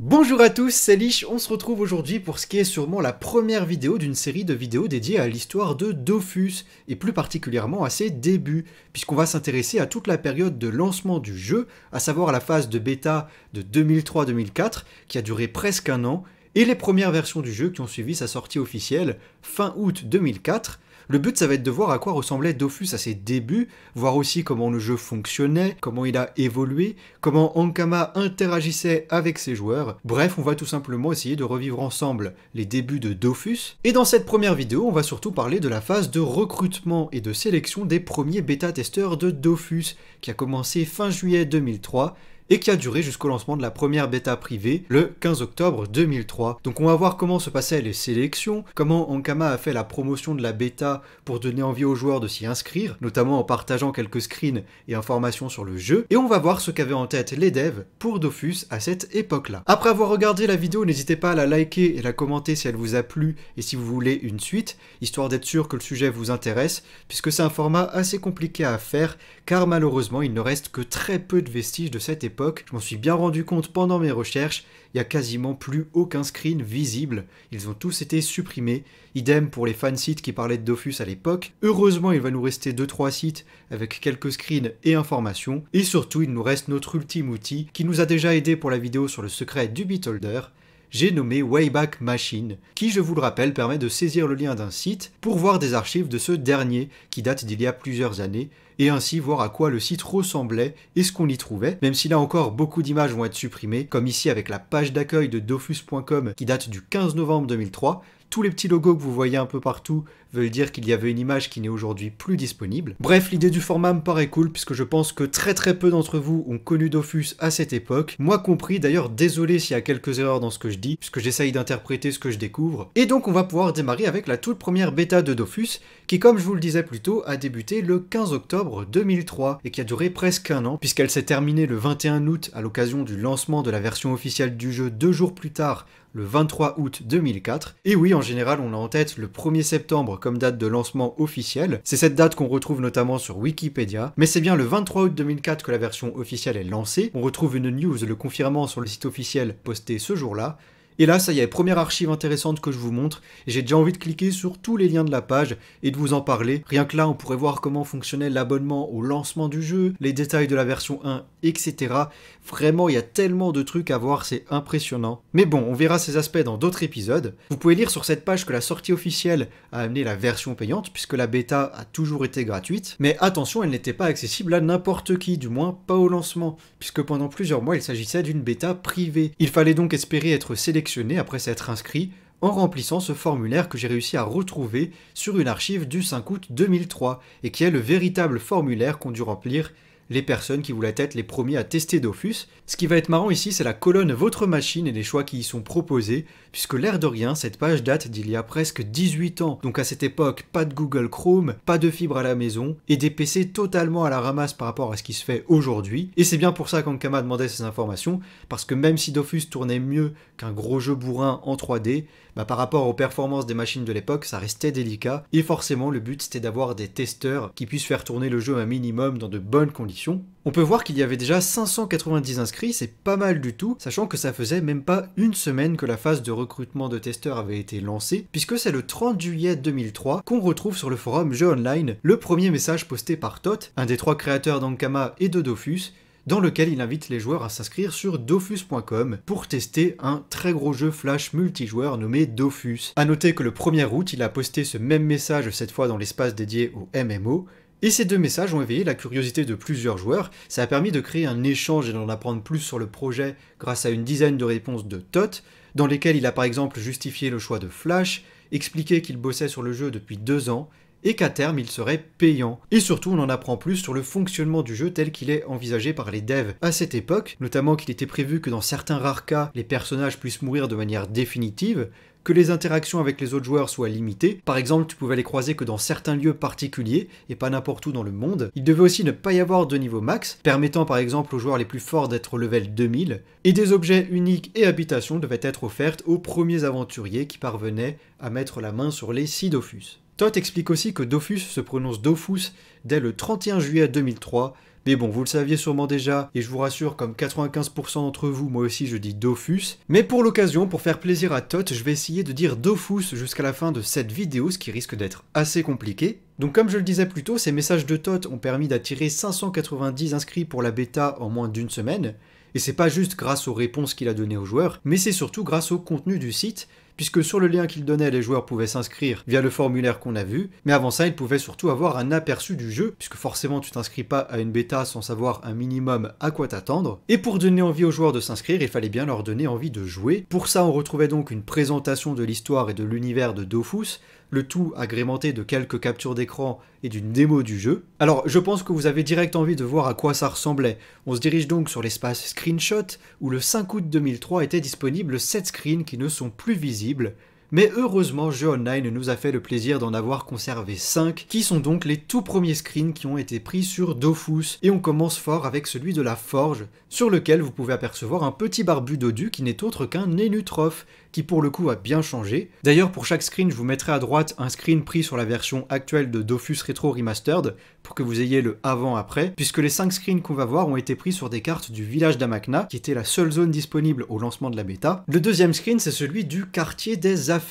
Bonjour à tous, c'est Lich, on se retrouve aujourd'hui pour ce qui est sûrement la première vidéo d'une série de vidéos dédiées à l'histoire de Dofus, et plus particulièrement à ses débuts, puisqu'on va s'intéresser à toute la période de lancement du jeu, à savoir la phase de bêta de 2003-2004, qui a duré presque un an, et les premières versions du jeu qui ont suivi sa sortie officielle fin août 2004, le but, ça va être de voir à quoi ressemblait Dofus à ses débuts, voir aussi comment le jeu fonctionnait, comment il a évolué, comment Ankama interagissait avec ses joueurs. Bref, on va tout simplement essayer de revivre ensemble les débuts de Dofus. Et dans cette première vidéo, on va surtout parler de la phase de recrutement et de sélection des premiers bêta-testeurs de Dofus, qui a commencé fin juillet 2003 et qui a duré jusqu'au lancement de la première bêta privée le 15 octobre 2003. Donc on va voir comment se passaient les sélections, comment Ankama a fait la promotion de la bêta pour donner envie aux joueurs de s'y inscrire, notamment en partageant quelques screens et informations sur le jeu, et on va voir ce qu'avaient en tête les devs pour Dofus à cette époque-là. Après avoir regardé la vidéo, n'hésitez pas à la liker et la commenter si elle vous a plu et si vous voulez une suite, histoire d'être sûr que le sujet vous intéresse, puisque c'est un format assez compliqué à faire, car malheureusement il ne reste que très peu de vestiges de cette époque je m'en suis bien rendu compte pendant mes recherches, il n'y a quasiment plus aucun screen visible. Ils ont tous été supprimés. Idem pour les fansites qui parlaient de Dofus à l'époque. Heureusement, il va nous rester 2-3 sites avec quelques screens et informations. Et surtout, il nous reste notre ultime outil qui nous a déjà aidé pour la vidéo sur le secret du Beatholder, j'ai nommé Wayback Machine, qui, je vous le rappelle, permet de saisir le lien d'un site pour voir des archives de ce dernier qui date d'il y a plusieurs années, et ainsi voir à quoi le site ressemblait et ce qu'on y trouvait, même si là encore beaucoup d'images vont être supprimées, comme ici avec la page d'accueil de dofus.com qui date du 15 novembre 2003, tous les petits logos que vous voyez un peu partout veut dire qu'il y avait une image qui n'est aujourd'hui plus disponible. Bref, l'idée du format me paraît cool puisque je pense que très très peu d'entre vous ont connu Dofus à cette époque, moi compris, d'ailleurs désolé s'il y a quelques erreurs dans ce que je dis, puisque j'essaye d'interpréter ce que je découvre. Et donc on va pouvoir démarrer avec la toute première bêta de Dofus, qui comme je vous le disais plus tôt, a débuté le 15 octobre 2003 et qui a duré presque un an, puisqu'elle s'est terminée le 21 août à l'occasion du lancement de la version officielle du jeu deux jours plus tard le 23 août 2004. Et oui, en général, on a en tête le 1er septembre comme date de lancement officielle. C'est cette date qu'on retrouve notamment sur Wikipédia, mais c'est bien le 23 août 2004 que la version officielle est lancée. On retrouve une news le confirmant sur le site officiel posté ce jour-là, et là, ça y est, première archive intéressante que je vous montre, j'ai déjà envie de cliquer sur tous les liens de la page et de vous en parler. Rien que là, on pourrait voir comment fonctionnait l'abonnement au lancement du jeu, les détails de la version 1, etc. Vraiment, il y a tellement de trucs à voir, c'est impressionnant. Mais bon, on verra ces aspects dans d'autres épisodes. Vous pouvez lire sur cette page que la sortie officielle a amené la version payante, puisque la bêta a toujours été gratuite. Mais attention, elle n'était pas accessible à n'importe qui, du moins pas au lancement, puisque pendant plusieurs mois, il s'agissait d'une bêta privée. Il fallait donc espérer être sélectionné après s'être inscrit en remplissant ce formulaire que j'ai réussi à retrouver sur une archive du 5 août 2003 et qui est le véritable formulaire qu'on dû remplir les personnes qui voulaient être les premiers à tester Dofus. Ce qui va être marrant ici, c'est la colonne Votre machine et les choix qui y sont proposés, puisque l'air de rien, cette page date d'il y a presque 18 ans. Donc à cette époque, pas de Google Chrome, pas de fibre à la maison, et des PC totalement à la ramasse par rapport à ce qui se fait aujourd'hui. Et c'est bien pour ça qu'Ankama demandait ces informations, parce que même si Dofus tournait mieux qu'un gros jeu bourrin en 3D, bah, par rapport aux performances des machines de l'époque, ça restait délicat, et forcément le but c'était d'avoir des testeurs qui puissent faire tourner le jeu un minimum dans de bonnes conditions on peut voir qu'il y avait déjà 590 inscrits, c'est pas mal du tout, sachant que ça faisait même pas une semaine que la phase de recrutement de testeurs avait été lancée, puisque c'est le 30 juillet 2003 qu'on retrouve sur le forum Jeux Online le premier message posté par Tot, un des trois créateurs d'Ankama et de Dofus, dans lequel il invite les joueurs à s'inscrire sur dofus.com pour tester un très gros jeu flash multijoueur nommé Dofus. A noter que le 1er août, il a posté ce même message cette fois dans l'espace dédié au MMO, et ces deux messages ont éveillé la curiosité de plusieurs joueurs, ça a permis de créer un échange et d'en apprendre plus sur le projet grâce à une dizaine de réponses de Tot, dans lesquelles il a par exemple justifié le choix de Flash, expliqué qu'il bossait sur le jeu depuis deux ans, et qu'à terme il serait payant. Et surtout on en apprend plus sur le fonctionnement du jeu tel qu'il est envisagé par les devs à cette époque, notamment qu'il était prévu que dans certains rares cas les personnages puissent mourir de manière définitive, que les interactions avec les autres joueurs soient limitées, par exemple tu pouvais les croiser que dans certains lieux particuliers et pas n'importe où dans le monde, il devait aussi ne pas y avoir de niveau max, permettant par exemple aux joueurs les plus forts d'être level 2000, et des objets uniques et habitations devaient être offertes aux premiers aventuriers qui parvenaient à mettre la main sur les 6 Dofus. Toth explique aussi que Dofus se prononce Dofus dès le 31 juillet 2003 mais bon, vous le saviez sûrement déjà, et je vous rassure, comme 95% d'entre vous, moi aussi je dis Dofus. Mais pour l'occasion, pour faire plaisir à Tot, je vais essayer de dire Dofus jusqu'à la fin de cette vidéo, ce qui risque d'être assez compliqué. Donc comme je le disais plus tôt, ces messages de Tot ont permis d'attirer 590 inscrits pour la bêta en moins d'une semaine. Et c'est pas juste grâce aux réponses qu'il a données aux joueurs, mais c'est surtout grâce au contenu du site, puisque sur le lien qu'il donnait, les joueurs pouvaient s'inscrire via le formulaire qu'on a vu, mais avant ça, ils pouvaient surtout avoir un aperçu du jeu, puisque forcément tu t'inscris pas à une bêta sans savoir un minimum à quoi t'attendre, et pour donner envie aux joueurs de s'inscrire, il fallait bien leur donner envie de jouer. Pour ça, on retrouvait donc une présentation de l'histoire et de l'univers de Dofus, le tout agrémenté de quelques captures d'écran et d'une démo du jeu. Alors je pense que vous avez direct envie de voir à quoi ça ressemblait. On se dirige donc sur l'espace screenshot où le 5 août 2003 étaient disponibles 7 screens qui ne sont plus visibles mais heureusement Jeu Online nous a fait le plaisir d'en avoir conservé 5, qui sont donc les tout premiers screens qui ont été pris sur Dofus, et on commence fort avec celui de la forge, sur lequel vous pouvez apercevoir un petit barbu dodu qui n'est autre qu'un Nénutroph, qui pour le coup a bien changé. D'ailleurs pour chaque screen je vous mettrai à droite un screen pris sur la version actuelle de Dofus Retro Remastered pour que vous ayez le avant-après, puisque les 5 screens qu'on va voir ont été pris sur des cartes du village d'Amakna, qui était la seule zone disponible au lancement de la bêta. Le deuxième screen c'est celui du quartier des affaires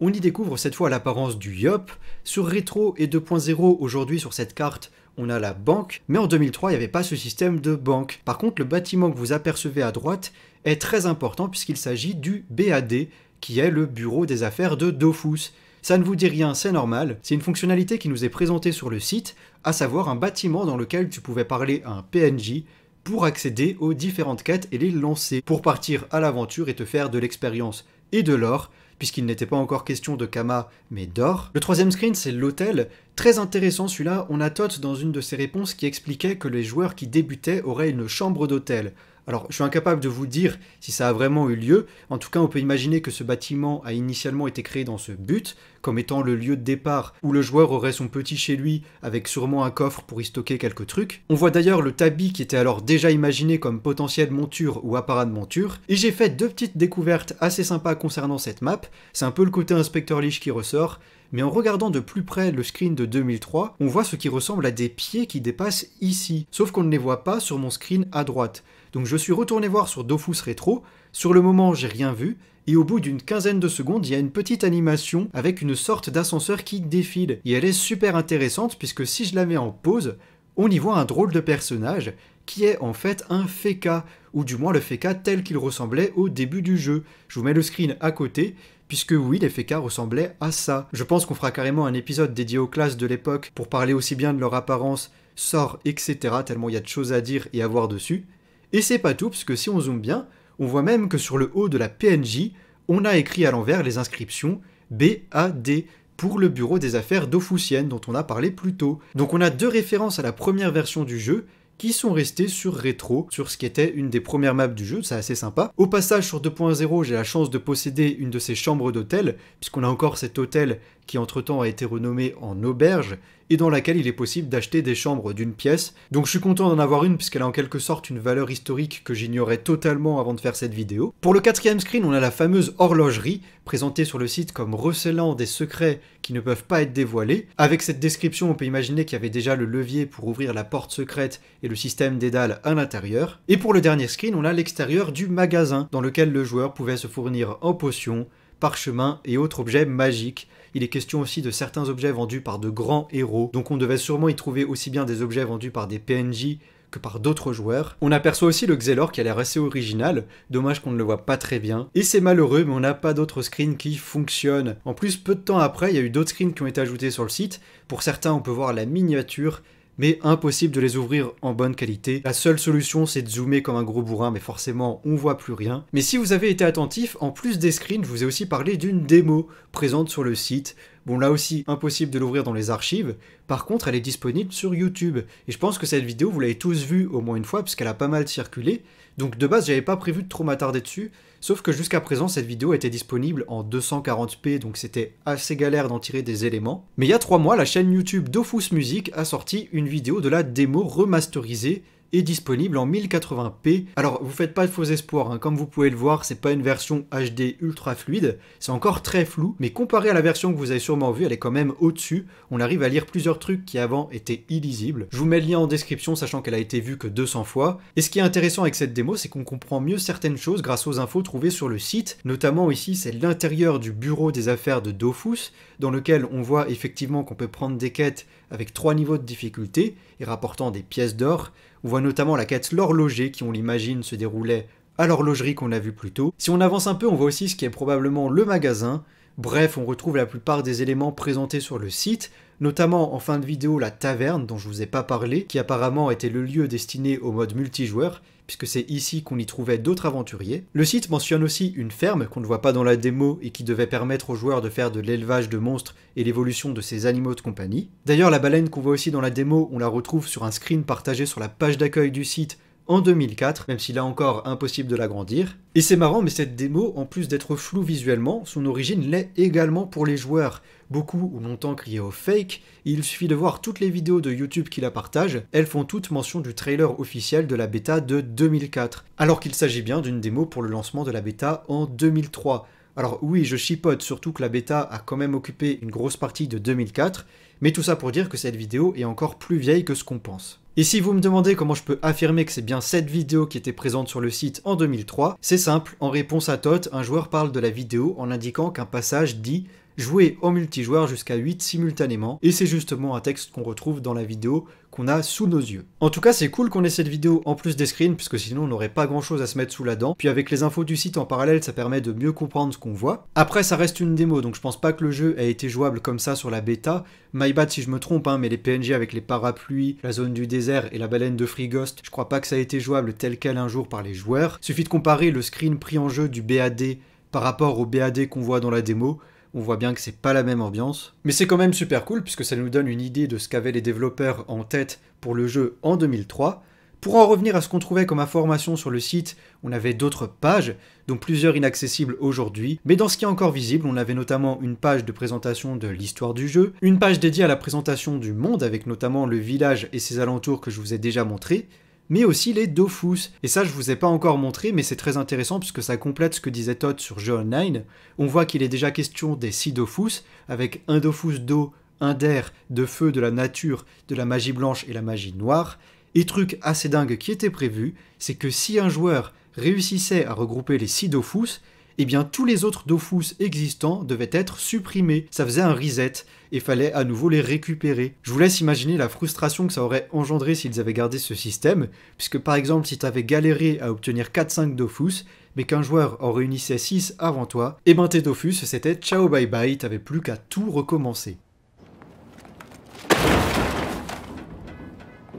on y découvre cette fois l'apparence du Yop. Sur Retro et 2.0 aujourd'hui sur cette carte, on a la banque, mais en 2003 il n'y avait pas ce système de banque. Par contre le bâtiment que vous apercevez à droite est très important puisqu'il s'agit du BAD, qui est le bureau des affaires de Dofus. Ça ne vous dit rien, c'est normal, c'est une fonctionnalité qui nous est présentée sur le site, à savoir un bâtiment dans lequel tu pouvais parler à un PNJ pour accéder aux différentes quêtes et les lancer, pour partir à l'aventure et te faire de l'expérience et de l'or, puisqu'il n'était pas encore question de Kama, mais d'or. Le troisième screen, c'est l'hôtel. Très intéressant celui-là, on a Tot dans une de ses réponses qui expliquait que les joueurs qui débutaient auraient une chambre d'hôtel. Alors, je suis incapable de vous dire si ça a vraiment eu lieu. En tout cas, on peut imaginer que ce bâtiment a initialement été créé dans ce but, comme étant le lieu de départ où le joueur aurait son petit chez lui avec sûrement un coffre pour y stocker quelques trucs. On voit d'ailleurs le tabi qui était alors déjà imaginé comme potentielle monture ou apparat de monture. Et j'ai fait deux petites découvertes assez sympas concernant cette map. C'est un peu le côté Inspector Lich qui ressort mais en regardant de plus près le screen de 2003, on voit ce qui ressemble à des pieds qui dépassent ici, sauf qu'on ne les voit pas sur mon screen à droite. Donc je suis retourné voir sur Dofus Retro, sur le moment j'ai rien vu, et au bout d'une quinzaine de secondes, il y a une petite animation avec une sorte d'ascenseur qui défile. Et elle est super intéressante puisque si je la mets en pause, on y voit un drôle de personnage qui est en fait un FECA, ou du moins le FK tel qu'il ressemblait au début du jeu. Je vous mets le screen à côté, puisque oui, les FECA ressemblaient à ça. Je pense qu'on fera carrément un épisode dédié aux classes de l'époque pour parler aussi bien de leur apparence, sort, etc., tellement il y a de choses à dire et à voir dessus. Et c'est pas tout, parce que si on zoome bien, on voit même que sur le haut de la PNJ, on a écrit à l'envers les inscriptions BAD pour le bureau des affaires d'Ofucienne dont on a parlé plus tôt. Donc on a deux références à la première version du jeu qui sont restés sur rétro, sur ce qui était une des premières maps du jeu, c'est assez sympa. Au passage sur 2.0, j'ai la chance de posséder une de ces chambres d'hôtel, puisqu'on a encore cet hôtel qui entre-temps a été renommé en auberge, et dans laquelle il est possible d'acheter des chambres d'une pièce. Donc je suis content d'en avoir une puisqu'elle a en quelque sorte une valeur historique que j'ignorais totalement avant de faire cette vidéo. Pour le quatrième screen, on a la fameuse horlogerie, présentée sur le site comme recelant des secrets ne peuvent pas être dévoilés. Avec cette description, on peut imaginer qu'il y avait déjà le levier pour ouvrir la porte secrète et le système des dalles à l'intérieur. Et pour le dernier screen, on a l'extérieur du magasin, dans lequel le joueur pouvait se fournir en potions, parchemins et autres objets magiques. Il est question aussi de certains objets vendus par de grands héros, donc on devait sûrement y trouver aussi bien des objets vendus par des PNJ que par d'autres joueurs. On aperçoit aussi le Xelor qui a l'air assez original, dommage qu'on ne le voit pas très bien. Et c'est malheureux, mais on n'a pas d'autres screens qui fonctionnent. En plus, peu de temps après, il y a eu d'autres screens qui ont été ajoutés sur le site. Pour certains, on peut voir la miniature mais impossible de les ouvrir en bonne qualité. La seule solution c'est de zoomer comme un gros bourrin mais forcément on voit plus rien. Mais si vous avez été attentif, en plus des screens, je vous ai aussi parlé d'une démo présente sur le site Bon, là aussi, impossible de l'ouvrir dans les archives. Par contre, elle est disponible sur YouTube. Et je pense que cette vidéo, vous l'avez tous vue au moins une fois, puisqu'elle a pas mal circulé. Donc de base, j'avais pas prévu de trop m'attarder dessus. Sauf que jusqu'à présent, cette vidéo était disponible en 240p, donc c'était assez galère d'en tirer des éléments. Mais il y a trois mois, la chaîne YouTube Dofus Music a sorti une vidéo de la démo remasterisée est disponible en 1080p. Alors vous faites pas de faux espoirs, hein. comme vous pouvez le voir, c'est pas une version HD ultra fluide, c'est encore très flou, mais comparé à la version que vous avez sûrement vue, elle est quand même au-dessus. On arrive à lire plusieurs trucs qui avant étaient illisibles. Je vous mets le lien en description, sachant qu'elle a été vue que 200 fois. Et ce qui est intéressant avec cette démo, c'est qu'on comprend mieux certaines choses grâce aux infos trouvées sur le site. Notamment ici, c'est l'intérieur du bureau des affaires de Dofus, dans lequel on voit effectivement qu'on peut prendre des quêtes avec trois niveaux de difficulté et rapportant des pièces d'or, on voit notamment la quête L'horloger qui, on l'imagine, se déroulait à l'horlogerie qu'on a vu plus tôt. Si on avance un peu, on voit aussi ce qui est probablement le magasin. Bref, on retrouve la plupart des éléments présentés sur le site, notamment en fin de vidéo la taverne dont je vous ai pas parlé, qui apparemment était le lieu destiné au mode multijoueur, puisque c'est ici qu'on y trouvait d'autres aventuriers. Le site mentionne aussi une ferme qu'on ne voit pas dans la démo et qui devait permettre aux joueurs de faire de l'élevage de monstres et l'évolution de ces animaux de compagnie. D'ailleurs, la baleine qu'on voit aussi dans la démo, on la retrouve sur un screen partagé sur la page d'accueil du site en 2004, même s'il est encore impossible de l'agrandir. Et c'est marrant, mais cette démo, en plus d'être floue visuellement, son origine l'est également pour les joueurs. Beaucoup ont longtemps crié au fake, il suffit de voir toutes les vidéos de YouTube qui la partagent, elles font toutes mention du trailer officiel de la bêta de 2004, alors qu'il s'agit bien d'une démo pour le lancement de la bêta en 2003. Alors oui, je chipote, surtout que la bêta a quand même occupé une grosse partie de 2004, mais tout ça pour dire que cette vidéo est encore plus vieille que ce qu'on pense. Et si vous me demandez comment je peux affirmer que c'est bien cette vidéo qui était présente sur le site en 2003, c'est simple, en réponse à Tot, un joueur parle de la vidéo en indiquant qu'un passage dit jouer en multijoueur jusqu'à 8 simultanément, et c'est justement un texte qu'on retrouve dans la vidéo qu'on a sous nos yeux. En tout cas, c'est cool qu'on ait cette vidéo en plus des screens, puisque sinon on n'aurait pas grand chose à se mettre sous la dent. Puis avec les infos du site en parallèle, ça permet de mieux comprendre ce qu'on voit. Après, ça reste une démo, donc je pense pas que le jeu ait été jouable comme ça sur la bêta. My bad si je me trompe, hein, mais les PNJ avec les parapluies, la zone du désert et la baleine de Free Ghost, je crois pas que ça ait été jouable tel quel un jour par les joueurs. Suffit de comparer le screen pris en jeu du BAD par rapport au BAD qu'on voit dans la démo, on voit bien que c'est pas la même ambiance. Mais c'est quand même super cool puisque ça nous donne une idée de ce qu'avaient les développeurs en tête pour le jeu en 2003. Pour en revenir à ce qu'on trouvait comme information sur le site, on avait d'autres pages, dont plusieurs inaccessibles aujourd'hui, mais dans ce qui est encore visible, on avait notamment une page de présentation de l'histoire du jeu, une page dédiée à la présentation du monde avec notamment le village et ses alentours que je vous ai déjà montré, mais aussi les Dofus. Et ça, je vous ai pas encore montré, mais c'est très intéressant puisque ça complète ce que disait Todd sur jeu online. On voit qu'il est déjà question des 6 Dofus, avec un Dofus d'eau, un d'air, de feu, de la nature, de la magie blanche et la magie noire. Et truc assez dingue qui était prévu, c'est que si un joueur réussissait à regrouper les 6 Dofus, eh bien tous les autres Dofus existants devaient être supprimés. Ça faisait un reset et fallait à nouveau les récupérer. Je vous laisse imaginer la frustration que ça aurait engendré s'ils avaient gardé ce système, puisque par exemple si t'avais galéré à obtenir 4-5 Dofus, mais qu'un joueur en réunissait 6 avant toi, et eh ben tes Dofus c'était ciao bye bye, t'avais plus qu'à tout recommencer.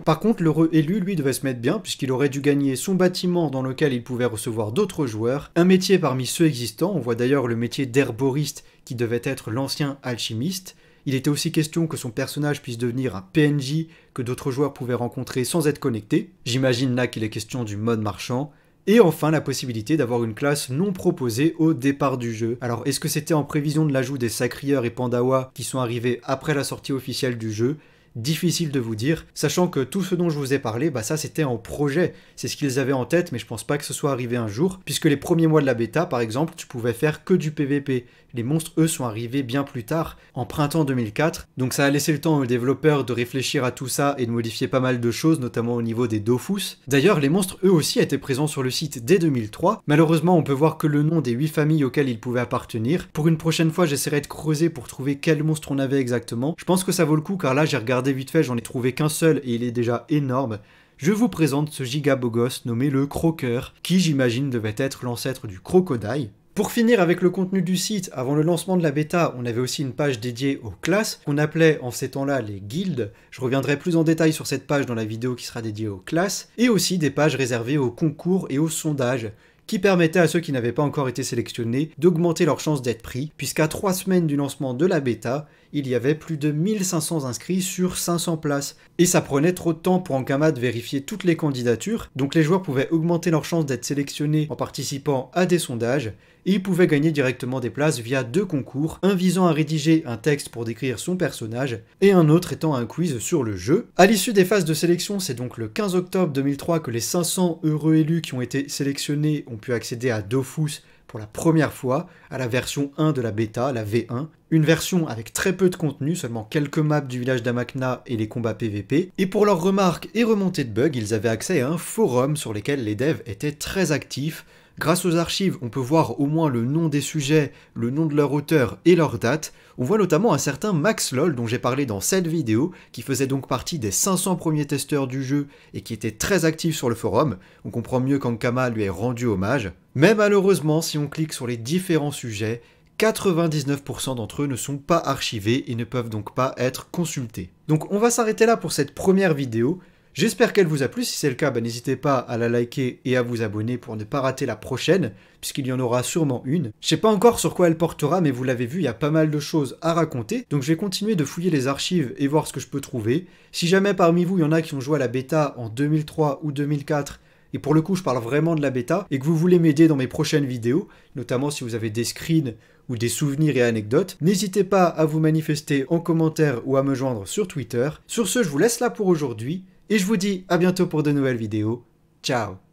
Par contre, l'heureux élu, lui, devait se mettre bien, puisqu'il aurait dû gagner son bâtiment dans lequel il pouvait recevoir d'autres joueurs, un métier parmi ceux existants, on voit d'ailleurs le métier d'herboriste qui devait être l'ancien alchimiste, il était aussi question que son personnage puisse devenir un PNJ que d'autres joueurs pouvaient rencontrer sans être connectés, j'imagine là qu'il est question du mode marchand, et enfin la possibilité d'avoir une classe non proposée au départ du jeu. Alors est-ce que c'était en prévision de l'ajout des Sacrieurs et Pandawa qui sont arrivés après la sortie officielle du jeu difficile de vous dire, sachant que tout ce dont je vous ai parlé, bah ça c'était en projet, c'est ce qu'ils avaient en tête, mais je pense pas que ce soit arrivé un jour, puisque les premiers mois de la bêta, par exemple, tu pouvais faire que du PVP, les monstres, eux, sont arrivés bien plus tard, en printemps 2004, donc ça a laissé le temps aux développeurs de réfléchir à tout ça et de modifier pas mal de choses, notamment au niveau des Dofus. D'ailleurs, les monstres, eux aussi, étaient présents sur le site dès 2003. Malheureusement, on peut voir que le nom des 8 familles auxquelles ils pouvaient appartenir. Pour une prochaine fois, j'essaierai de creuser pour trouver quel monstre on avait exactement. Je pense que ça vaut le coup, car là, j'ai regardé vite fait, j'en ai trouvé qu'un seul et il est déjà énorme je vous présente ce gigabogos nommé le croqueur, qui j'imagine devait être l'ancêtre du crocodile, pour finir avec le contenu du site, avant le lancement de la bêta, on avait aussi une page dédiée aux classes, qu'on appelait en ces temps-là les guildes. Je reviendrai plus en détail sur cette page dans la vidéo qui sera dédiée aux classes, et aussi des pages réservées aux concours et aux sondages qui permettaient à ceux qui n'avaient pas encore été sélectionnés d'augmenter leur chances d'être pris, puisqu'à 3 semaines du lancement de la bêta, il y avait plus de 1500 inscrits sur 500 places. Et ça prenait trop de temps pour Ankama de vérifier toutes les candidatures, donc les joueurs pouvaient augmenter leur chance d'être sélectionnés en participant à des sondages, et ils pouvaient gagner directement des places via deux concours, un visant à rédiger un texte pour décrire son personnage, et un autre étant un quiz sur le jeu. À l'issue des phases de sélection, c'est donc le 15 octobre 2003 que les 500 heureux élus qui ont été sélectionnés ont pu accéder à Dofus, pour la première fois à la version 1 de la bêta, la V1, une version avec très peu de contenu, seulement quelques maps du village d'Amakna et les combats PVP, et pour leurs remarques et remontées de bugs, ils avaient accès à un forum sur lequel les devs étaient très actifs, Grâce aux archives, on peut voir au moins le nom des sujets, le nom de leur auteur et leur date. On voit notamment un certain Max Loll dont j'ai parlé dans cette vidéo, qui faisait donc partie des 500 premiers testeurs du jeu et qui était très actif sur le forum. On comprend mieux qu'Ankama lui ait rendu hommage. Mais malheureusement, si on clique sur les différents sujets, 99% d'entre eux ne sont pas archivés et ne peuvent donc pas être consultés. Donc on va s'arrêter là pour cette première vidéo. J'espère qu'elle vous a plu. Si c'est le cas, bah, n'hésitez pas à la liker et à vous abonner pour ne pas rater la prochaine, puisqu'il y en aura sûrement une. Je ne sais pas encore sur quoi elle portera, mais vous l'avez vu, il y a pas mal de choses à raconter. Donc je vais continuer de fouiller les archives et voir ce que je peux trouver. Si jamais parmi vous, il y en a qui ont joué à la bêta en 2003 ou 2004, et pour le coup, je parle vraiment de la bêta, et que vous voulez m'aider dans mes prochaines vidéos, notamment si vous avez des screens ou des souvenirs et anecdotes, n'hésitez pas à vous manifester en commentaire ou à me joindre sur Twitter. Sur ce, je vous laisse là pour aujourd'hui. Et je vous dis à bientôt pour de nouvelles vidéos. Ciao